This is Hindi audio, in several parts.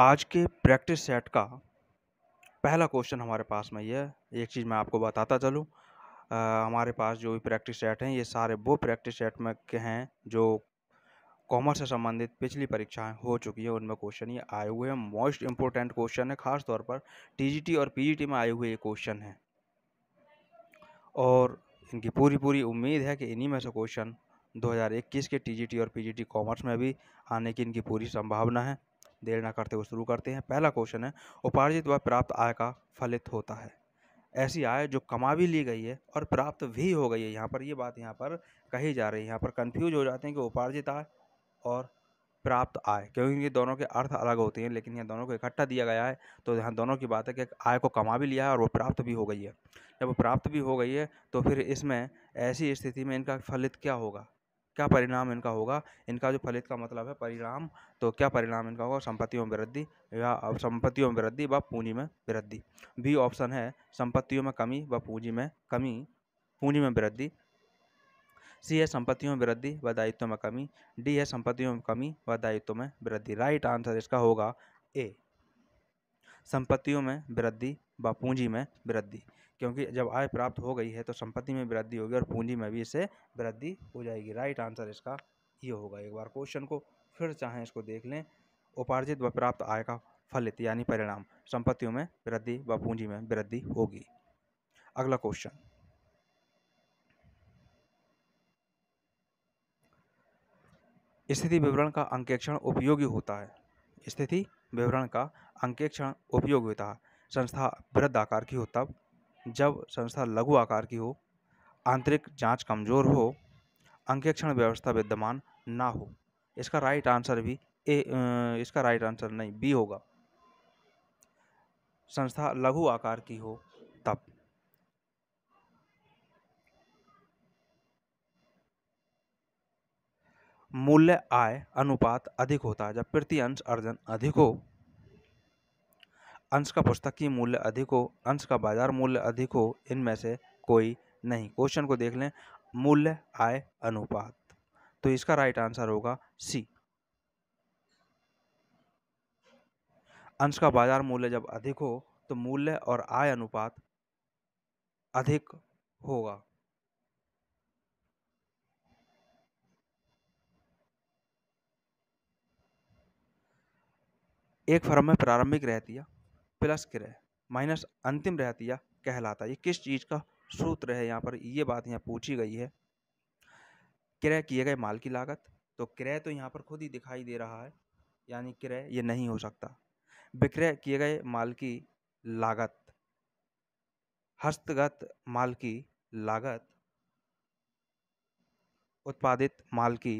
आज के प्रैक्टिस सेट का पहला क्वेश्चन हमारे पास में ये है एक चीज़ मैं आपको बताता चलूँ हमारे पास जो भी प्रैक्टिस सेट हैं ये सारे वो प्रैक्टिस सेट में के हैं जो कॉमर्स से संबंधित पिछली परीक्षाएं हो चुकी हैं उनमें क्वेश्चन ये आए हुए हैं मोस्ट इम्पोर्टेंट क्वेश्चन है खास तौर पर टीजीटी और पीजीटी में आए हुए ये क्वेश्चन हैं और इनकी पूरी पूरी उम्मीद है कि इन्हीं में से क्वेश्चन 2021 के टीजीटी और पीजीटी कॉमर्स में भी आने की इनकी पूरी संभावना है देर ना करते हुए शुरू करते हैं पहला क्वेश्चन है उपार्जित व प्राप्त आय का फलित होता है ऐसी आय जो कमा भी ली गई है और प्राप्त भी हो गई है यहाँ पर ये यह बात यहाँ पर कही जा रही है यहाँ पर कन्फ्यूज हो जाते हैं कि उपार्जित आय और प्राप्त आय क्योंकि ये दोनों के अर्थ अलग होते हैं लेकिन यहाँ दोनों को इकट्ठा दिया गया है तो यहाँ दोनों की बात है कि आय को कमा भी लिया है और वो प्राप्त भी हो गई है जब वो प्राप्त भी हो गई है तो फिर इसमें ऐसी स्थिति में इनका फलित क्या होगा क्या परिणाम इनका होगा इनका जो फलित का मतलब है परिणाम तो क्या परिणाम इनका होगा संपत्तियों में वृद्धि या संपत्तियों में वृद्धि व पूंजी में वृद्धि बी ऑप्शन है संपत्तियों में कमी व पूंजी में कमी पूंजी में वृद्धि सी है संपत्तियों में वृद्धि व दायित्व में कमी डी है संपत्तियों में कमी व दायित्व में वृद्धि राइट आंसर इसका होगा ए संपत्तियों में वृद्धि व पूंजी में वृद्धि क्योंकि जब आय प्राप्त हो गई है तो संपत्ति में वृद्धि होगी और पूंजी में भी इससे वृद्धि हो जाएगी राइट आंसर इसका ये होगा एक बार क्वेश्चन को फिर चाहें इसको देख लें उपार्जित व प्राप्त आय का फलित यानी परिणाम संपत्तियों में वृद्धि व पूंजी में वृद्धि होगी अगला क्वेश्चन स्थिति विवरण का अंकेक्षण उपयोगी होता है स्थिति विवरण का अंकेक्षण उपयोगी होता है संस्था वृद्ध आकार की हो तब जब संस्था लघु आकार की हो आंतरिक जांच कमज़ोर हो अंकेक्षण व्यवस्था विद्यमान ना हो इसका राइट आंसर भी ए इसका राइट आंसर नहीं बी होगा संस्था लघु आकार की हो तब मूल्य आय अनुपात अधिक होता है जब प्रति अंश अर्जन अधिक हो अंश का पुस्तकीय मूल्य अधिक हो अंश का बाजार मूल्य अधिक हो इनमें से कोई नहीं क्वेश्चन को देख लें मूल्य आय अनुपात तो इसका राइट आंसर होगा सी अंश का बाजार मूल्य जब अधिक हो तो मूल्य और आय अनुपात अधिक होगा एक फर्म में प्रारंभिक रहतिया प्लस क्रय माइनस अंतिम रहतिया कहलाता है ये किस चीज़ का सूत्र है यहाँ पर ये बात यहाँ पूछी गई है क्रय किए गए माल की लागत तो क्रय तो यहाँ पर खुद ही दिखाई दे रहा है यानी क्रय ये नहीं हो सकता विक्रय किए गए माल की लागत हस्तगत माल की लागत उत्पादित माल की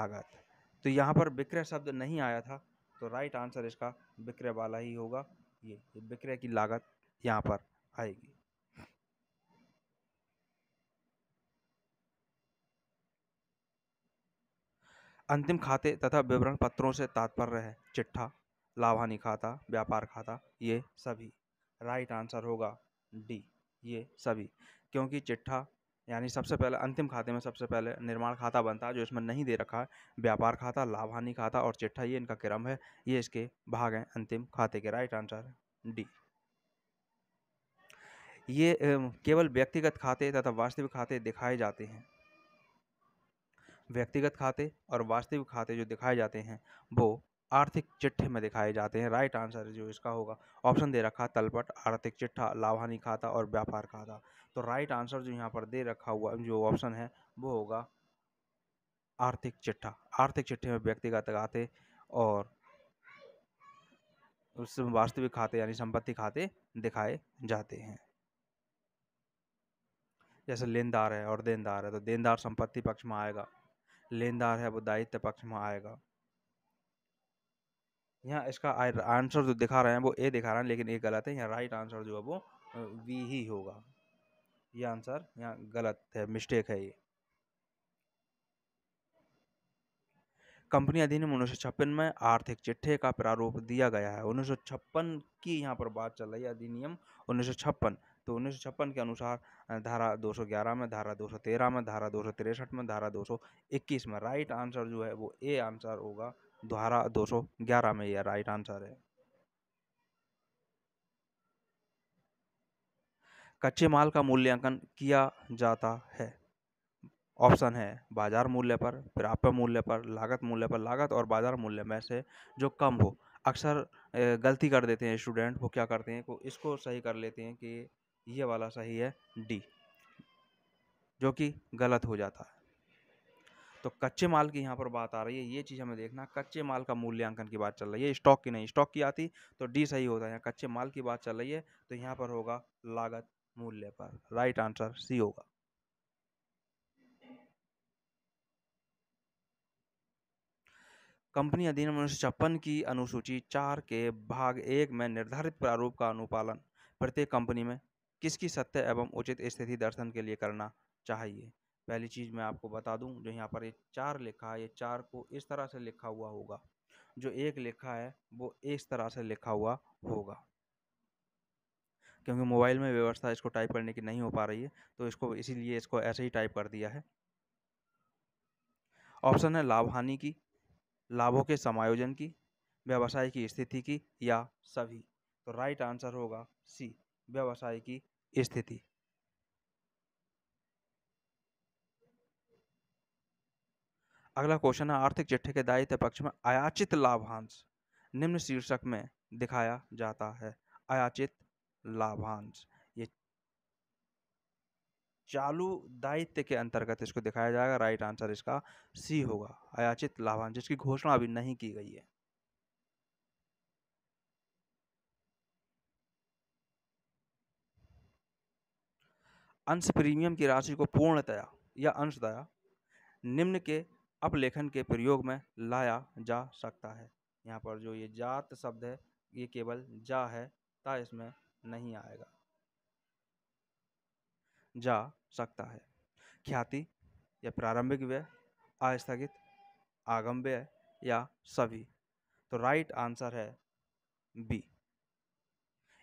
लागत तो यहाँ पर विक्रय शब्द नहीं आया था तो राइट आंसर इसका विक्रय वाला ही होगा ये विक्रय की लागत यहाँ पर आएगी अंतिम खाते तथा विवरण पत्रों से तात्पर्य है चिट्ठा लाभानी खाता व्यापार खाता ये सभी राइट आंसर होगा डी ये सभी क्योंकि चिट्ठा यानी सबसे पहले अंतिम खाते में सबसे पहले निर्माण खाता बनता है जो इसमें नहीं दे रखा है व्यापार खाता लाभ हानि खाता और चिट्ठा ये इनका क्रम है ये इसके भाग हैं अंतिम खाते के राइट आंसर डी ये केवल व्यक्तिगत खाते तथा वास्तविक खाते दिखाए जाते हैं व्यक्तिगत खाते और वास्तविक खाते जो दिखाए जाते हैं वो आर्थिक चिट्ठे में दिखाए जाते हैं राइट आंसर जो इसका होगा ऑप्शन दे रखा तलपट आर्थिक चिट्ठा लाभानी खाता और व्यापार खाता तो राइट आंसर जो यहाँ पर दे रखा हुआ जो ऑप्शन है वो होगा आर्थिक चिट्ठा आर्थिक चिट्ठे में व्यक्तिगत खाते और उसमें वास्तविक खाते यानी संपत्ति खाते दिखाए जाते हैं जैसे लेनदार है और देनदार है तो देनदार संपत्ति पक्ष में आएगा लेनदार है वो दायित्व पक्ष में आएगा यहाँ इसका आंसर जो दिखा रहे हैं वो ए दिखा रहे हैं लेकिन ए गलत है यहाँ राइट आंसर जो है वो वी ही होगा ये आंसर यहाँ गलत है मिस्टेक है ये कंपनी अधिनियम उन्नीस में आर्थिक चिट्ठे का प्रारूप दिया गया है उन्नीस की यहाँ पर बात चल रही है अधिनियम उन्नीस तो उन्नीस के अनुसार धारा 211 में धारा 213 में धारा दो में धारा 221 में राइट आंसर जो है वो ए आंसर होगा द्वारा दो सौ ग्यारह में यह राइट आंसर है कच्चे माल का मूल्यांकन किया जाता है ऑप्शन है बाजार मूल्य पर प्राप्य मूल्य पर लागत मूल्य पर लागत और बाजार मूल्य में से जो कम हो अक्सर गलती कर देते हैं स्टूडेंट वो क्या करते हैं इसको सही कर लेते हैं कि ये वाला सही है डी जो कि गलत हो जाता है तो कच्चे माल की यहाँ पर बात आ रही है ये चीज़ हमें देखना कच्चे माल का मूल्यांकन की बात चल रही है स्टॉक की नहीं स्टॉक की आती तो डी सही होता है कच्चे माल की बात चल रही है तो यहाँ पर होगा लागत मूल्य पर राइट आंसर सी होगा कंपनी अधिनियम उन्नीस छप्पन की अनुसूची चार के भाग एक में निर्धारित प्रारूप का अनुपालन प्रत्येक कंपनी में किसकी सत्य एवं उचित स्थिति दर्शन के लिए करना चाहिए पहली चीज़ मैं आपको बता दूं जो यहाँ पर ये चार लिखा है ये चार को इस तरह से लिखा हुआ होगा जो एक लिखा है वो इस तरह से लिखा हुआ होगा क्योंकि मोबाइल में व्यवस्था इसको टाइप करने की नहीं हो पा रही है तो इसको इसीलिए इसको ऐसे ही टाइप कर दिया है ऑप्शन है लाभ हानि की लाभों के समायोजन की व्यवसाय की स्थिति की या सभी तो राइट आंसर होगा सी व्यवसाय की स्थिति अगला क्वेश्चन है आर्थिक चिट्ठे के दायित्व पक्ष में अयाचित लाभांश निम्न शीर्षक में दिखाया जाता है अयाचित लाभांश ये चालू दायित्व के अंतर्गत इसको दिखाया जाएगा राइट आंसर इसका सी होगा अयाचित लाभांश जिसकी घोषणा अभी नहीं की गई है अंश प्रीमियम की राशि को पूर्णतया या अंशदया निम्न के अपलेखन के प्रयोग में लाया जा सकता है यहाँ पर जो ये जात शब्द है ये केवल जा है ता इसमें नहीं आएगा जा सकता है ख्याति या प्रारंभिक व्यय आस्थगित आगम व्यय या सभी तो राइट आंसर है बी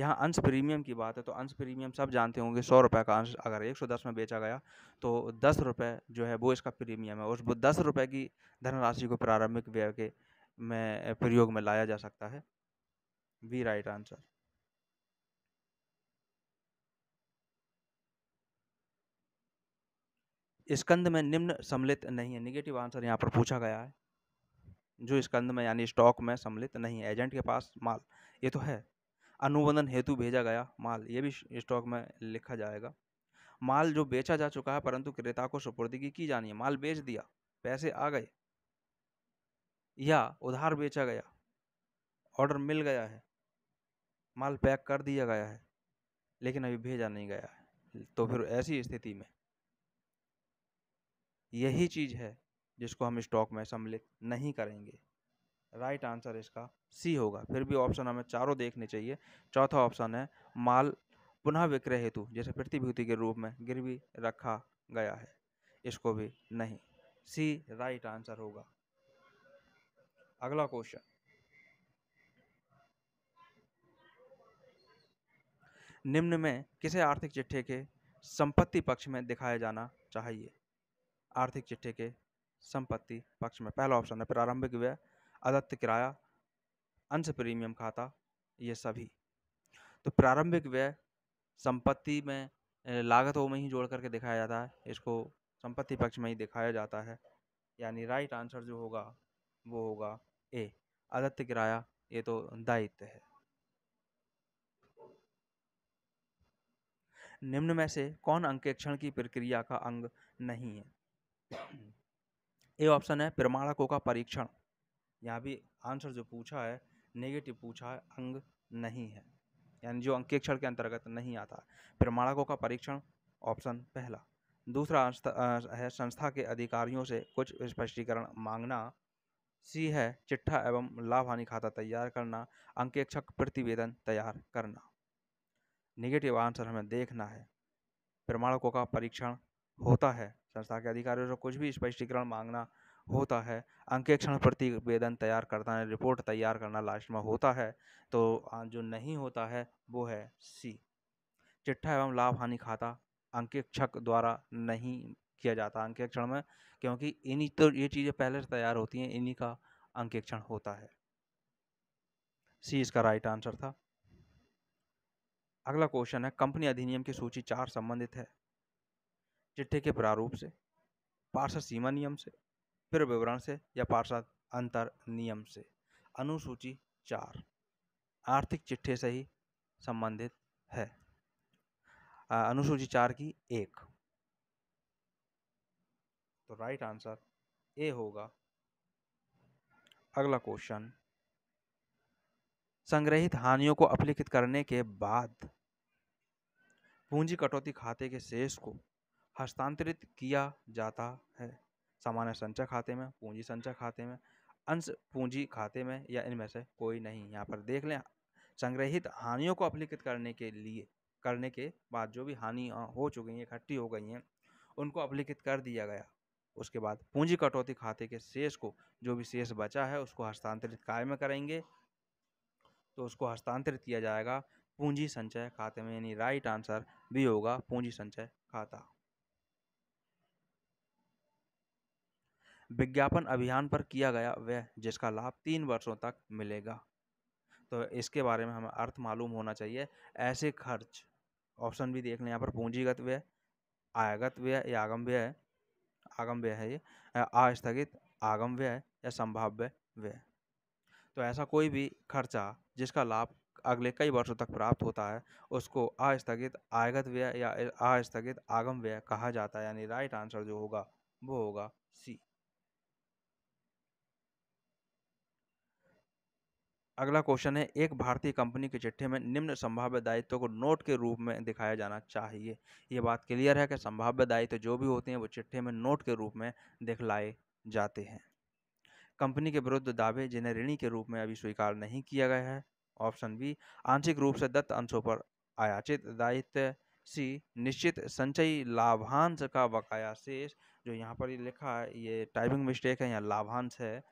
यहाँ अंश प्रीमियम की बात है तो अंश प्रीमियम सब जानते होंगे सौ रुपये का अंश अगर एक सौ दस में बेचा गया तो दस रुपये जो है वो इसका प्रीमियम है उस दस रुपये की धनराशि को प्रारंभिक व्यय के में प्रयोग में लाया जा सकता है वी राइट आंसर स्कंद में निम्न सम्मिलित नहीं है निगेटिव आंसर यहाँ पर पूछा गया है जो स्कंद में यानी स्टॉक में सम्मिलित नहीं है एजेंट के पास माल ये तो है अनुबंधन हेतु भेजा गया माल ये भी स्टॉक में लिखा जाएगा माल जो बेचा जा चुका है परंतु क्रेता को सुपुर्दगी की जानी है माल बेच दिया पैसे आ गए या उधार बेचा गया ऑर्डर मिल गया है माल पैक कर दिया गया है लेकिन अभी भेजा नहीं गया है तो फिर ऐसी स्थिति में यही चीज़ है जिसको हम स्टॉक में सम्मिलित नहीं करेंगे राइट आंसर इसका सी होगा फिर भी ऑप्शन हमें चारों देखने चाहिए चौथा ऑप्शन है माल पुनः विक्रय हेतु जैसे प्रतिभूति के रूप में गिरवी रखा गया है इसको भी नहीं सी राइट आंसर होगा अगला क्वेश्चन निम्न में किसे आर्थिक चिट्ठे के संपत्ति पक्ष में दिखाया जाना चाहिए आर्थिक चिट्ठे के संपत्ति पक्ष में पहला ऑप्शन है प्रारंभिक व्यय अदत्त किराया अंश प्रीमियम खाता ये सभी तो प्रारंभिक व्यय संपत्ति में लागतों में ही जोड़ करके दिखाया जाता है इसको संपत्ति पक्ष में ही दिखाया जाता है यानी राइट आंसर जो होगा वो होगा ए अदत्त किराया ये तो दायित्व है निम्न में से कौन अंकेक्षण की प्रक्रिया का अंग नहीं है ए ऑप्शन है प्रमाणकों का परीक्षण यहाँ भी आंसर जो पूछा है नेगेटिव पूछा है अंग नहीं है यानी जो अंकेक्षण के अंतर्गत नहीं आता प्रमाणकों का परीक्षण ऑप्शन पहला दूसरा है संस्था के अधिकारियों से कुछ स्पष्टीकरण मांगना सी है चिट्ठा एवं लाभ हानि खाता तैयार करना अंकेक्षक प्रतिवेदन तैयार करना नेगेटिव आंसर हमें देखना है प्रमाणकों का परीक्षण होता है संस्था के अधिकारियों से कुछ भी स्पष्टीकरण मांगना होता है अंकेक्षण प्रतिवेदन तैयार करना रिपोर्ट तैयार करना लास्ट में होता है तो जो नहीं होता है वो है सी चिट्ठा एवं लाभ हानि खाता अंकेक्षक द्वारा नहीं किया जाता अंकेक्षण में क्योंकि इन्हीं तो ये चीज़ें पहले से तैयार होती हैं इन्हीं का अंकेक्षण होता है सी इसका राइट आंसर था अगला क्वेश्चन है कंपनी अधिनियम की सूची चार संबंधित है चिट्ठे के प्रारूप से पार्षद सीमा नियम से फिर विवरण से या पार्षद अंतर नियम से अनुसूची चार आर्थिक चिट्ठे से ही संबंधित है अनुसूची चार की एक तो राइट आंसर ए होगा अगला क्वेश्चन संग्रहित हानियों को अपलिखित करने के बाद पूंजी कटौती खाते के शेष को हस्तांतरित किया जाता है सामान्य संचय खाते में पूंजी संचय खाते में अंश पूंजी खाते में या इनमें से कोई नहीं यहाँ पर देख लें संग्रहित हानियों को अपलिखित करने के लिए करने के बाद जो भी हानियाँ हो चुकी हैं इकट्ठी हो गई हैं उनको अपलिखित कर दिया गया उसके बाद पूंजी कटौती खाते के शेष को जो भी शेष बचा है उसको हस्तांतरित काय में करेंगे तो उसको हस्तांतरित किया जाएगा पूंजी संचय खाते में यानी राइट आंसर भी होगा पूंजी संचय खाता विज्ञापन अभियान पर किया गया व्यय जिसका लाभ तीन वर्षों तक मिलेगा तो इसके बारे में हमें अर्थ मालूम होना चाहिए ऐसे खर्च ऑप्शन भी देख लें यहाँ पर पूंजीगत व्यय आयागत व्यय या आगम व्यय आगम व्यय है ये आस्थगित आगम व्यय या संभाव्य व्यय तो ऐसा कोई भी खर्चा जिसका लाभ अगले कई वर्षों तक प्राप्त होता है उसको आस्थगित आयगत व्यय या आस्थगित आगम व्यय कहा जाता है यानी राइट आंसर जो होगा वो होगा सी अगला क्वेश्चन है एक भारतीय कंपनी के चिट्ठी में निम्न संभाव्य दायित्व को नोट के रूप में दिखाया जाना चाहिए ये बात क्लियर है कि संभाव्य दायित्व जो भी होते हैं वो चिट्ठे में नोट के रूप में दिखलाए जाते हैं कंपनी के विरुद्ध दावे जिन्हें ऋणी के रूप में अभी स्वीकार नहीं किया गया है ऑप्शन बी आंशिक रूप से दत्त अंशों पर आयाचित दायित्व सी निश्चित संचयी लाभांश का बकाया शेष जो यहाँ पर ये लिखा है ये टाइपिंग मिस्टेक है या लाभांश है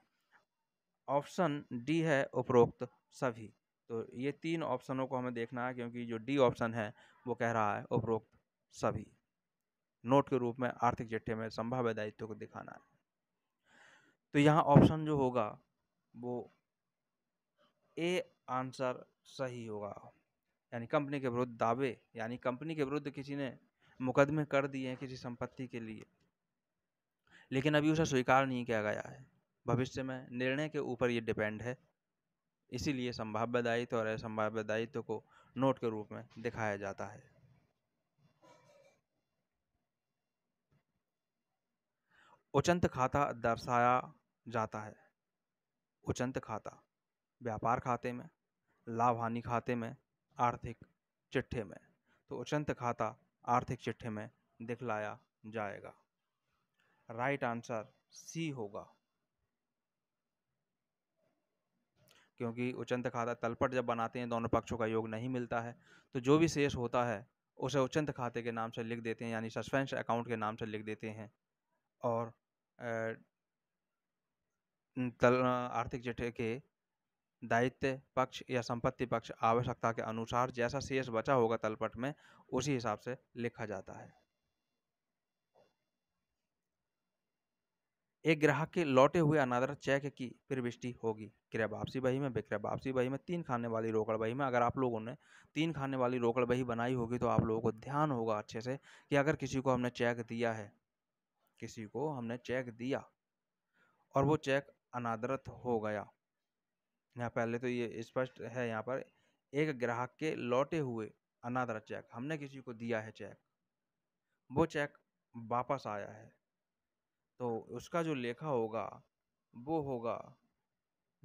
ऑप्शन डी है उपरोक्त सभी तो ये तीन ऑप्शनों को हमें देखना है क्योंकि जो डी ऑप्शन है वो कह रहा है उपरोक्त सभी नोट के रूप में आर्थिक चिट्ठे में संभाव्य दायित्व को दिखाना है तो यहाँ ऑप्शन जो होगा वो ए आंसर सही होगा यानी कंपनी के विरुद्ध दावे यानी कंपनी के विरुद्ध किसी ने मुकदमे कर दिए हैं किसी संपत्ति के लिए लेकिन अभी उसे स्वीकार नहीं किया गया है भविष्य में निर्णय के ऊपर ये डिपेंड है इसीलिए संभाव्य दायित्व और असंभाव्य दायित्व को नोट के रूप में दिखाया जाता है उचंत खाता दर्शाया जाता है उचंत खाता व्यापार खाते में लाभ हानि खाते में आर्थिक चिट्ठे में तो उचंत खाता आर्थिक चिट्ठे में दिखलाया जाएगा राइट आंसर सी होगा क्योंकि उचंत खाता तलपट जब बनाते हैं दोनों पक्षों का योग नहीं मिलता है तो जो भी शेष होता है उसे उचंत खाते के नाम से लिख देते हैं यानी सस्पेंस अकाउंट के नाम से लिख देते हैं और तल आर्थिक चिट्ठे के दायित्व पक्ष या संपत्ति पक्ष आवश्यकता के अनुसार जैसा शेष बचा होगा तलपट में उसी हिसाब से लिखा जाता है एक ग्राहक के लौटे हुए अनादर चेक की प्रविष्टि होगी क्रय वापसी बही में विक्रय वापसी बही में तीन खाने वाली रोकड़ बही में अगर आप लोगों ने तीन खाने वाली रोकड़ बही बनाई होगी तो आप लोगों को ध्यान होगा अच्छे से कि अगर किसी को हमने चेक दिया है किसी को हमने चेक दिया और वो चेक अनादरत हो गया यहाँ पहले तो ये स्पष्ट है यहाँ पर एक ग्राहक के लौटे हुए अनादरत चेक हमने किसी को दिया है चेक वो चेक वापस आया है तो उसका जो लेखा होगा वो होगा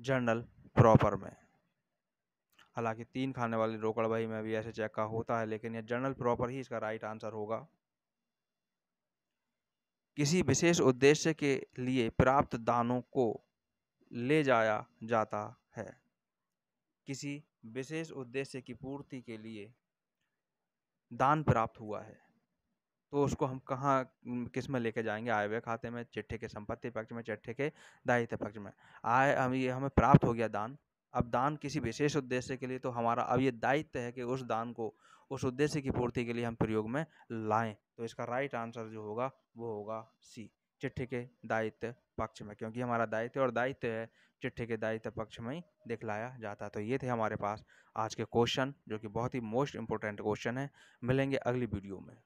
जर्नल प्रॉपर में हालांकि तीन खाने वाले रोकड़ भाई में भी ऐसे चेक का होता है लेकिन यह जर्नल प्रॉपर ही इसका राइट आंसर होगा किसी विशेष उद्देश्य के लिए प्राप्त दानों को ले जाया जाता है किसी विशेष उद्देश्य की पूर्ति के लिए दान प्राप्त हुआ है तो उसको हम कहाँ किस में लेके जाएंगे आय व्यय खाते में चिट्ठे के संपत्ति पक्ष में चिट्ठे के दायित्व पक्ष में आय हम ये हमें प्राप्त हो गया दान अब दान किसी विशेष उद्देश्य के लिए तो हमारा अब ये दायित्व है कि उस दान को उस उद्देश्य की पूर्ति के लिए हम प्रयोग में लाएं तो इसका राइट आंसर जो होगा वो होगा सी चिट्ठे के दायित्व पक्ष में क्योंकि हमारा दायित्व और दायित्व है चिट्ठे के दायित्व पक्ष में ही दिखलाया जाता तो ये थे हमारे पास आज के क्वेश्चन जो कि बहुत ही मोस्ट इम्पोर्टेंट क्वेश्चन है मिलेंगे अगली वीडियो में